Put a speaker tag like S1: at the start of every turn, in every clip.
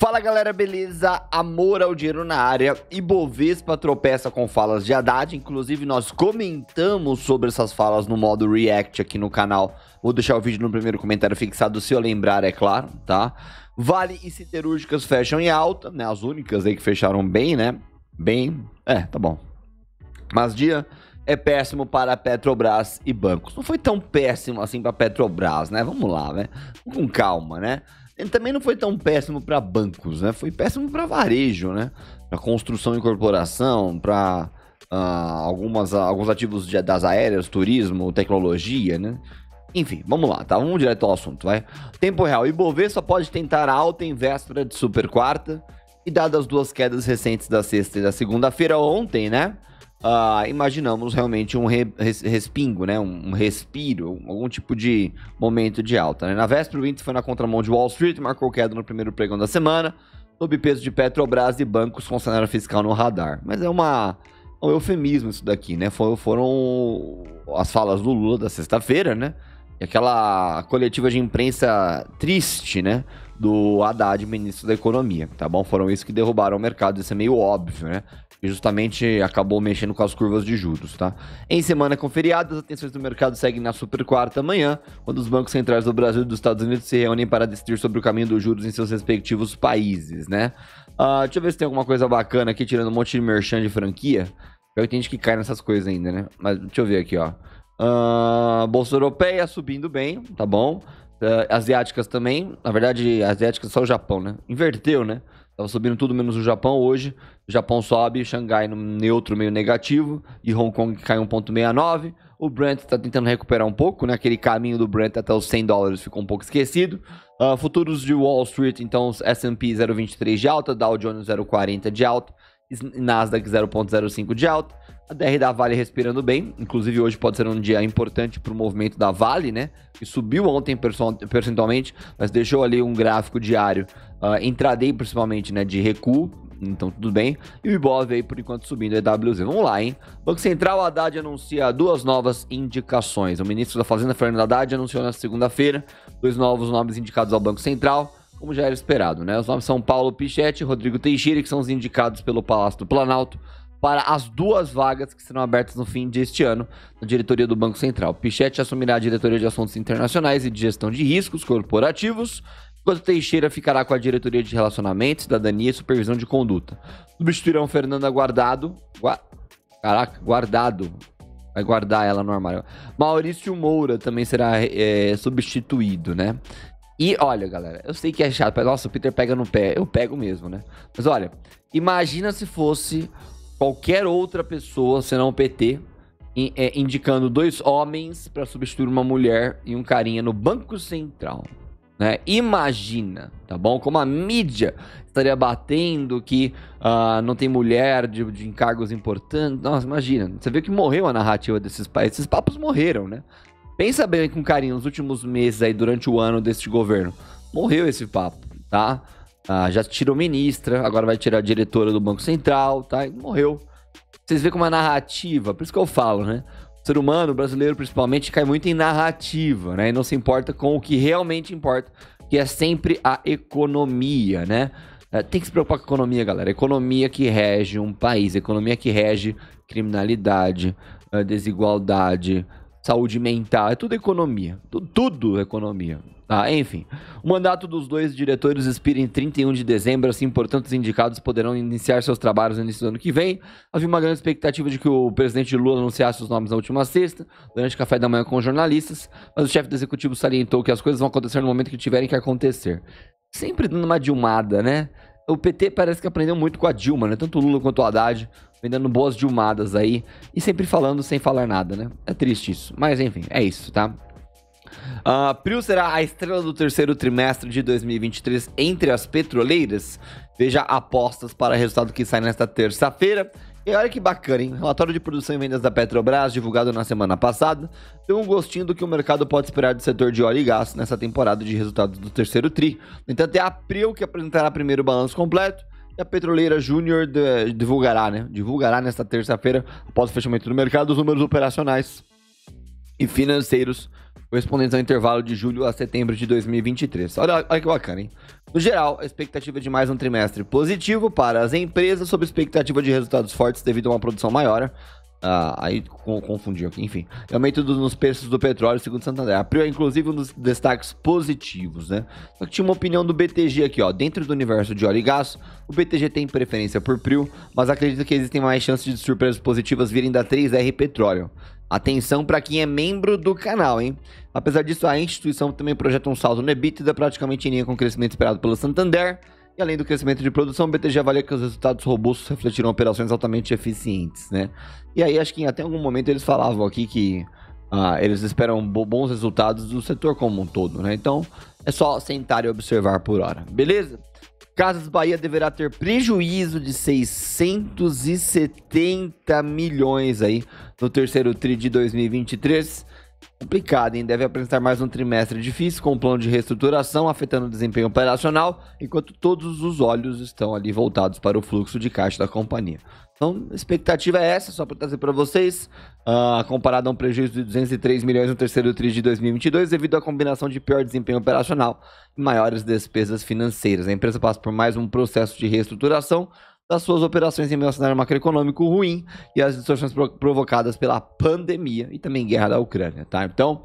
S1: Fala galera, beleza? Amor ao dinheiro na área. e Bovespa tropeça com falas de Haddad. Inclusive, nós comentamos sobre essas falas no modo React aqui no canal. Vou deixar o vídeo no primeiro comentário fixado, se eu lembrar, é claro, tá? Vale e siderúrgicas fecham em alta, né? As únicas aí que fecharam bem, né? Bem. É, tá bom. Mas dia é péssimo para Petrobras e bancos. Não foi tão péssimo assim para Petrobras, né? Vamos lá, né? Com calma, né? ele também não foi tão péssimo para bancos, né? Foi péssimo para varejo, né? Para construção e corporação, para uh, ah, algumas alguns ativos de, das aéreas, turismo, tecnologia, né? Enfim, vamos lá, tá? Vamos direto ao assunto, vai. Tempo real. Ibovespa pode tentar alta em véspera de super quarta. E dadas as duas quedas recentes da sexta e da segunda-feira ontem, né? uh, imaginamos realmente um re respingo, né? Um, respiro, algum tipo de momento de alta. Né? Na véspera, o índice foi na contramão de Wall Street, marcou queda no primeiro pregão da semana, sob peso de Petrobras e bancos com cenário fiscal no radar. Mas é uma é um eufemismo isso daqui, né? Foram as falas do Lula da sexta-feira, né? E aquela coletiva de imprensa triste, né? Do Haddad, ministro da Economia, tá bom? Foram isso que derrubaram o mercado, isso é meio óbvio, né? e justamente acabou mexendo com as curvas de juros, tá? Em semana com feriado, as atenções do mercado seguem na super quarta manhã, quando os bancos centrais do Brasil e dos Estados Unidos se reúnem para decidir sobre o caminho dos juros em seus respectivos países, né? Uh, deixa eu ver se tem alguma coisa bacana aqui, tirando um monte de merchan de franquia. Eu gente que cai nessas coisas ainda, né? Mas deixa eu ver aqui, ó. Uh, Bolsa Europeia subindo bem, tá bom? Uh, asiáticas também. Na verdade, asiáticas só o Japão, né? Inverteu, né? Tava subindo tudo menos o Japão hoje. O Japão sobe, Xangai no neutro meio negativo e Hong Kong cai 1,69. O Brent está tentando recuperar um pouco, né? Aquele caminho do Brent até os 100 dólares ficou um pouco esquecido. Uh, futuros de Wall Street, então S&P 0,23 de alta, Dow Jones 0,40 de alta, Nasdaq 0,05 de alta, a DR da Vale respirando bem, inclusive hoje pode ser um dia importante para o movimento da Vale, né? Que subiu ontem percentualmente, mas deixou ali um gráfico diário, uh, intraday principalmente, né? De recuo, então tudo bem. E o Ibov aí por enquanto subindo, EWZ. É Vamos lá, hein? Banco Central, Haddad anuncia duas novas indicações. O ministro da Fazenda, Fernando Haddad, anunciou na segunda-feira dois novos nomes indicados ao Banco Central como já era esperado, né? Os nomes são Paulo Pichetti e Rodrigo Teixeira, que são os indicados pelo Palácio do Planalto para as duas vagas que serão abertas no fim deste ano na diretoria do Banco Central. Pichetti assumirá a diretoria de assuntos internacionais e de gestão de riscos corporativos, enquanto Teixeira ficará com a diretoria de relacionamentos, cidadania e supervisão de conduta. Substituirão Fernanda Guardado, gua, caraca, Guardado, vai guardar ela no armário. Maurício Moura também será é, substituído, né? E olha, galera, eu sei que é chato. Nossa, o Peter pega no pé. Eu pego mesmo, né? Mas olha, imagina se fosse qualquer outra pessoa, senão o PT, é, indicando dois homens para substituir uma mulher e um carinha no Banco Central. Né? Imagina, tá bom? Como a mídia estaria batendo que uh, não tem mulher de, de encargos importantes. Nossa, imagina. Você vê que morreu a narrativa desses países. Esses papos morreram, né? Pensa bem com carinho nos últimos meses aí, durante o ano deste governo. Morreu esse papo, tá? Ah, já tirou ministra, agora vai tirar a diretora do Banco Central, tá? E morreu. Vocês veem como a narrativa, por isso que eu falo, né? O ser humano, o brasileiro principalmente, cai muito em narrativa, né? E não se importa com o que realmente importa, que é sempre a economia, né? É, tem que se preocupar com a economia, galera. Economia que rege um país, economia que rege criminalidade, ah, desigualdade, saúde mental, é tudo economia. Tudo, tudo economia. Ah, enfim, o mandato dos dois diretores expira em 31 de dezembro, assim, portanto, os indicados poderão iniciar seus trabalhos no início do ano que vem. Havia uma grande expectativa de que o presidente Lula anunciasse os nomes na última sexta, durante o café da manhã com jornalistas, mas o chefe do executivo salientou que as coisas vão acontecer no momento que tiverem que acontecer. Sempre dando uma dilmada, né? o PT parece que aprendeu muito com a Dilma, né? Tanto o Lula quanto o Haddad, vendendo boas Dilmadas aí e sempre falando sem falar nada, né? É triste isso. Mas enfim, é isso, tá? Uh, ah, Priu será a estrela do terceiro trimestre de 2023 entre as petroleiras. Veja apostas para resultado que sai nesta terça-feira. E olha que bacana, hein? O relatório de produção e vendas da Petrobras, divulgado na semana passada, deu um gostinho do que o mercado pode esperar do setor de óleo e gás nessa temporada de resultados do terceiro TRI. No entanto, é a April que apresentará primeiro o balanço completo e a Petroleira Júnior divulgará, né? Divulgará nesta terça-feira, após o fechamento do mercado, os números operacionais e financeiros correspondentes ao intervalo de julho a setembro de 2023. Olha, olha que bacana, hein? No geral, a expectativa é de mais um trimestre positivo para as empresas, sob expectativa de resultados fortes devido a uma produção maior, ah, aí confundiu aqui, enfim. Aumento nos preços do petróleo, segundo Santander. a é inclusive, um dos destaques positivos, né? Só que tinha uma opinião do BTG aqui, ó. Dentro do universo de óleo e gás, o BTG tem preferência por PRIO, mas acredita que existem mais chances de surpresas positivas virem da 3R Petróleo. Atenção para quem é membro do canal, hein? Apesar disso, a instituição também projeta um saldo no EBITDA praticamente em linha com o crescimento esperado pelo Santander. E além do crescimento de produção, o BTG avalia que os resultados robustos refletiram operações altamente eficientes, né? E aí acho que até algum momento eles falavam aqui que ah, eles esperam bons resultados do setor como um todo, né? Então é só sentar e observar por hora, beleza? Casas Bahia deverá ter prejuízo de 670 milhões aí no terceiro tri de 2023 complicado, hein? Deve apresentar mais um trimestre difícil, com um plano de reestruturação afetando o desempenho operacional, enquanto todos os olhos estão ali voltados para o fluxo de caixa da companhia. Então, a expectativa é essa, só para trazer para vocês, uh, comparado a um prejuízo de 203 milhões no terceiro trimestre de 2022, devido à combinação de pior desempenho operacional e maiores despesas financeiras. A empresa passa por mais um processo de reestruturação, das suas operações em meio um cenário macroeconômico ruim e as distorções provocadas pela pandemia e também guerra da Ucrânia, tá? Então,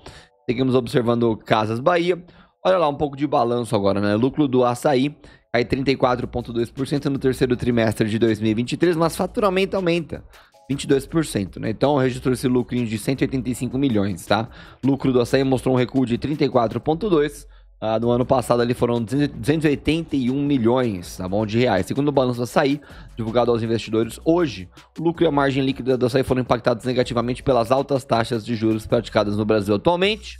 S1: seguimos observando Casas Bahia. Olha lá um pouco de balanço agora, né? Lucro do açaí cai 34,2% no terceiro trimestre de 2023, mas faturamento aumenta. 22%, né? Então registrou esse lucro de 185 milhões, tá? Lucro do açaí mostrou um recuo de 34,2%, ah, no ano passado ali foram 281 milhões tá bom, de reais. Segundo o balanço da SAI, divulgado aos investidores hoje, o lucro e a margem líquida da SAI foram impactados negativamente pelas altas taxas de juros praticadas no Brasil atualmente.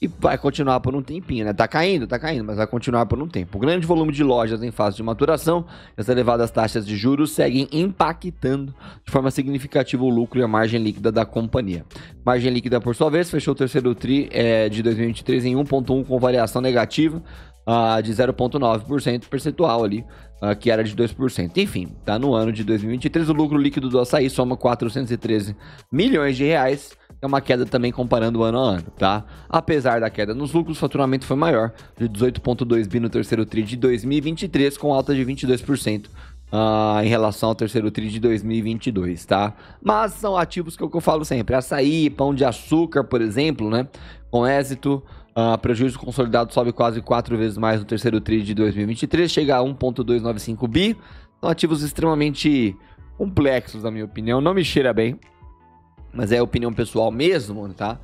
S1: E vai continuar por um tempinho, né? Tá caindo, tá caindo, mas vai continuar por um tempo. O grande volume de lojas em fase de maturação e as elevadas taxas de juros seguem impactando de forma significativa o lucro e a margem líquida da companhia. Margem líquida, por sua vez, fechou o terceiro TRI é, de 2023 em 1,1 com variação negativa uh, de 0,9% percentual ali, uh, que era de 2%. Enfim, tá no ano de 2023, o lucro líquido do açaí soma 413 milhões de reais é uma queda também comparando ano a ano, tá? Apesar da queda nos lucros, o faturamento foi maior, de 18,2 bi no terceiro TRI de 2023, com alta de 22%. Uh, ah, em relação ao terceiro TRI de 2022, tá? Mas são ativos que eu, é que eu falo sempre, açaí, pão de açúcar, por exemplo, né? Com êxito, Uh, prejuízo consolidado sobe quase quatro vezes mais no terceiro TRI de 2023, chega a 1,295 bi. São ativos extremamente complexos, na minha opinião. Não me cheira bem. Mas é opinião pessoal mesmo, tá?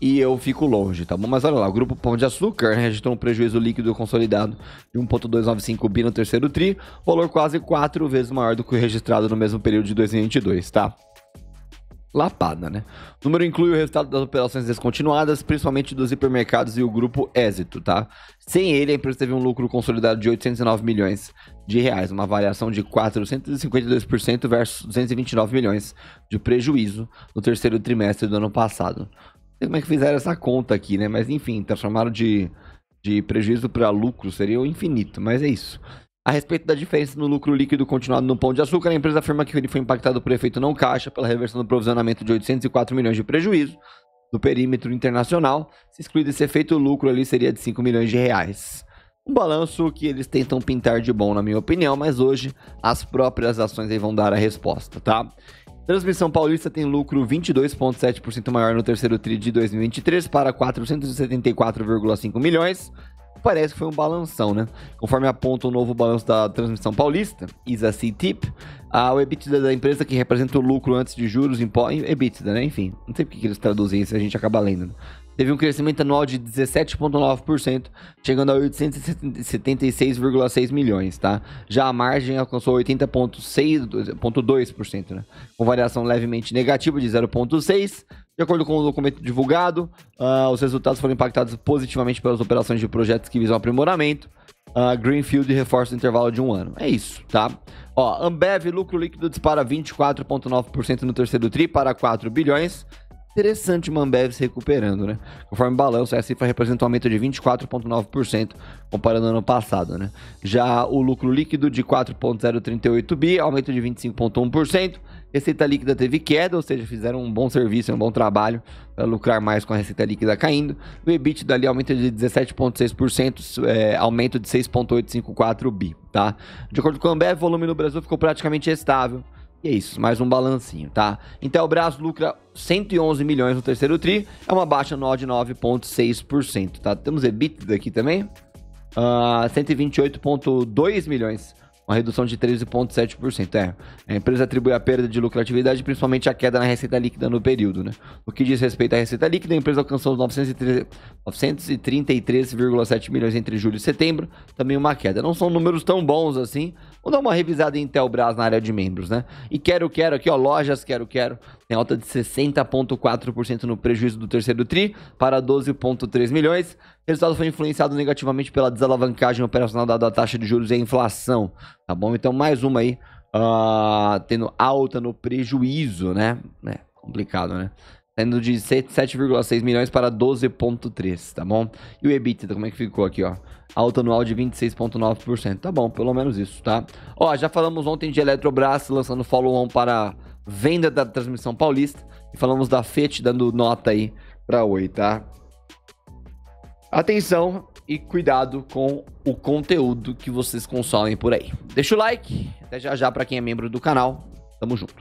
S1: E eu fico longe, tá bom? Mas olha lá, o grupo Pão de Açúcar registrou um prejuízo líquido consolidado de 1,295 bi no terceiro TRI, valor quase quatro vezes maior do que o registrado no mesmo período de 2022, tá? lapada, né? O número inclui o resultado das operações descontinuadas, principalmente dos hipermercados e o grupo Êxito, tá? Sem ele, a empresa teve um lucro consolidado de 809 milhões de reais, uma variação de 452% versus 229 milhões de prejuízo no terceiro trimestre do ano passado. Não sei como é que fizeram essa conta aqui, né? Mas enfim, transformaram de, de prejuízo para lucro, seria o infinito, mas é isso. A respeito da diferença no lucro líquido continuado no Pão de Açúcar, a empresa afirma que ele foi impactado por efeito não caixa pela reversão do provisionamento de 804 milhões de prejuízo do perímetro internacional. Se excluído esse efeito, o lucro ali seria de 5 milhões de reais. Um balanço que eles tentam pintar de bom, na minha opinião, mas hoje as próprias ações aí vão dar a resposta, tá? Transmissão Paulista tem lucro 22,7% maior no terceiro TRI de 2023 para 474,5 milhões parece que foi um balanção, né? Conforme aponta o novo balanço da transmissão paulista, ISA CTIP, a EBITDA da empresa que representa o lucro antes de juros, impostos, EBITDA, né? Enfim, não sei porque que eles traduzem isso, a gente acaba lendo. Né? Teve um crescimento anual de 17,9%, chegando a 876,6 milhões, tá? Já a margem alcançou 80,6%, né? Com variação levemente negativa de 0,6%, de acordo com o documento divulgado, uh, os resultados foram impactados positivamente pelas operações de projetos que visam aprimoramento. Uh, Greenfield reforça o intervalo de um ano. É isso, tá? Ó, Ambev, lucro líquido dispara 24,9% no terceiro TRI para 4 bilhões. Interessante uma Ambev se recuperando, né? Conforme balanço, essa cifra representa um aumento de 24,9% comparando ao ano passado, né? Já o lucro líquido de 4,038 bi, aumento de 25,1%. Receita líquida teve queda, ou seja, fizeram um bom serviço, um bom trabalho para lucrar mais com a receita líquida caindo. O EBITDA ali aumenta de 17,6%, é, aumento de 6,854 bi, tá? De acordo com a Ambev, o volume no Brasil ficou praticamente estável. E é isso, mais um balancinho, tá? Intelbras lucra 111 milhões no terceiro TRI, é uma baixa anual de 9,6%, tá? Temos EBITDA aqui também, uh, ah, 128,2 milhões uma redução de 13,7%. É, a empresa atribui a perda de lucratividade principalmente a queda na receita líquida no período. Né? No que diz respeito à receita líquida, a empresa alcançou 933,7 milhões entre julho e setembro, também uma queda. Não são números tão bons assim, Vamos dar uma revisada em Intelbras na área de membros, né? E quero, quero aqui, ó, lojas, quero, quero. Tem alta de 60,4% no prejuízo do terceiro TRI para 12,3 milhões. O resultado foi influenciado negativamente pela desalavancagem operacional dada a taxa de juros e a inflação. Tá bom? Então, mais uma aí, uh, tendo alta no prejuízo, né? É, complicado, né? saindo de 7,6 milhões para 12,3, tá bom? E o EBITDA, como é que ficou aqui, ó? Alta anual de 26,9%, tá bom, pelo menos isso, tá? Ó, já falamos ontem de Eletrobras lançando follow-on para venda da transmissão paulista e falamos da FET dando nota aí para Oi, tá? Atenção e cuidado com o conteúdo que vocês consomem por aí. Deixa o like, até já já para quem é membro do canal. Tamo junto.